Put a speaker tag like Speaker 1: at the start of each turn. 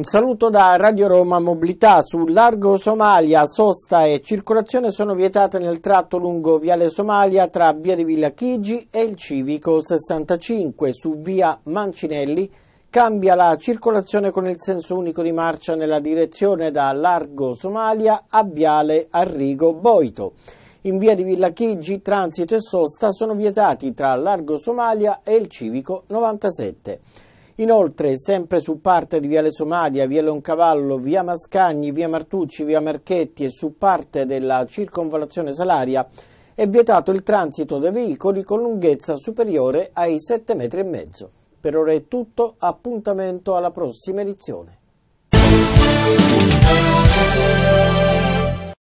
Speaker 1: Un saluto da Radio Roma Mobilità. Su largo Somalia, sosta e circolazione sono vietate nel tratto lungo Viale Somalia tra Via di Villa Chigi e il Civico 65. Su Via Mancinelli cambia la circolazione con il senso unico di marcia nella direzione da largo Somalia a Viale Arrigo Boito. In via di Villa Chigi transito e sosta sono vietati tra Largo Somalia e il Civico 97. Inoltre, sempre su parte di Viale Somalia, Via Loncavallo, Via Mascagni, Via Martucci, Via Marchetti e su parte della circonvalazione Salaria è vietato il transito dei veicoli con lunghezza superiore ai 7,5 metri. Per ora è tutto, appuntamento alla prossima edizione.